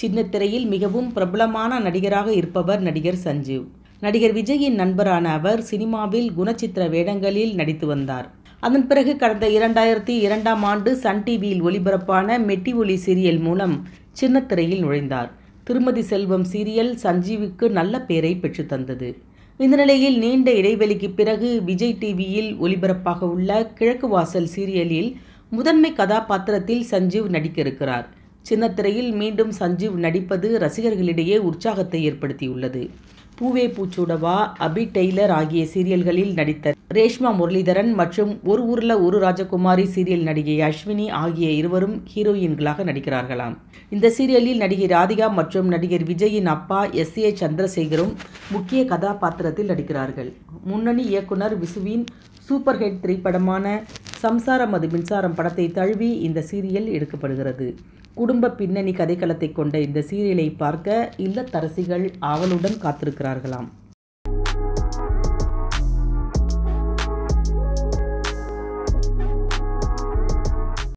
சின்ன திரையில் மிகவும் பிரபலமான நடிகராக இருப்பவர் நடிகர் சஞ்சீவ் நடிகர் விஜயின் நண்பரான அவர் சினிமாவில் குணச்சித்திர வேடங்களில் நடித்து வந்தார் அதன் பிறகு கடந்த இரண்டாயிரத்தி இரண்டாம் ஆண்டு சன் டிவியில் ஒளிபரப்பான மெட்டி ஒளி சீரியல் மூலம் சின்னத்திரையில் நுழைந்தார் திருமதி செல்வம் சீரியல் சஞ்சீவுக்கு நல்ல பெயரை பெற்றுத்தந்தது இந்த நிலையில் நீண்ட இடைவெளிக்கு பிறகு விஜய் டிவியில் ஒளிபரப்பாக உள்ள கிழக்கு வாசல் சீரியலில் முதன்மை கதாபாத்திரத்தில் சஞ்சீவ் நடிக்க இருக்கிறார் சின்னத்திரையில் மீண்டும் சஞ்சீவ் நடிப்பது ரசிகர்களிடையே உற்சாகத்தை ஏற்படுத்தியுள்ளது பூவே பூச்சூடவா அபி டெய்லர் ஆகிய சீரியல்களில் நடித்த ரேஷ்மா முரளிதரன் மற்றும் ஒரு ஊர்ல ஒரு ராஜகுமாரி சீரியல் நடிகை அஸ்வினி ஆகிய இருவரும் ஹீரோயின்களாக நடிக்கிறார்களாம் இந்த சீரியலில் நடிகை ராதிகா மற்றும் நடிகர் விஜயின் அப்பா எஸ் ஏ சந்திரசேகரும் முக்கிய கதாபாத்திரத்தில் நடிக்கிறார்கள் முன்னணி இயக்குனர் விசுவின் சூப்பர் ஹிட் திரைப்படமான சம்சாரம் அது மின்சாரம் படத்தை தழுவி இந்த சீரியல் எடுக்கப்படுகிறது குடும்ப பின்னணி கதைக்களத்தை கொண்ட இந்த சீரியலை பார்க்க இல்லத்தரசிகள் ஆவலுடன் காத்திருக்கிறார்களாம்